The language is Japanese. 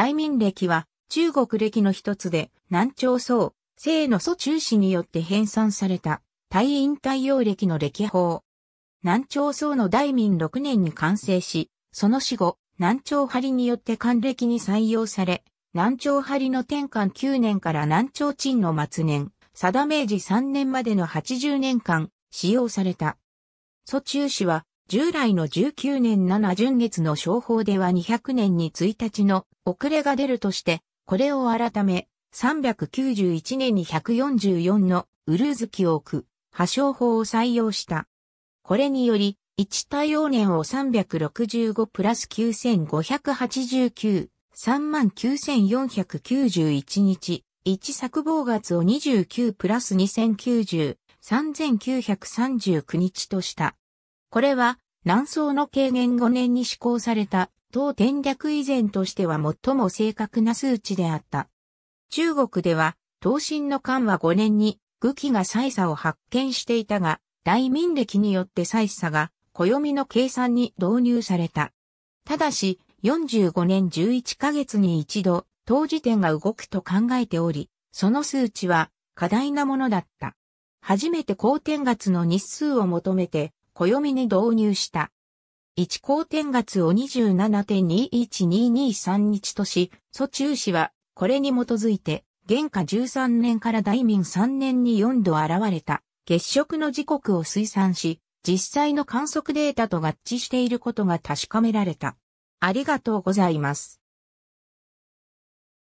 大民歴は中国歴の一つで、南朝宋、清の祖中氏によって編纂された、大陰太陽歴の歴法。南朝宋の大民6年に完成し、その死後、南朝張によって還暦に採用され、南朝張の天間9年から南朝陳の末年、定明治3年までの80年間、使用された。祖中氏は、従来の19年7純月の商法では200年に1日の遅れが出るとして、これを改め、391年に144のウルーズキを置く、破商法を採用した。これにより、1対応年を365プラス9589、39,491日、1作望月を29プラス2090、3939日とした。これは、南宋の軽減5年に施行された、当天略以前としては最も正確な数値であった。中国では、東進の間は5年に、愚器が祭差を発見していたが、大民歴によって祭差が、暦の計算に導入された。ただし、45年11ヶ月に一度、当時点が動くと考えており、その数値は、過大なものだった。初めて高天月の日数を求めて、暦に導入した。一光天月を27.21223日とし、蘇中氏は、これに基づいて、現下13年から大民3年に4度現れた、月食の時刻を推算し、実際の観測データと合致していることが確かめられた。ありがとうございます。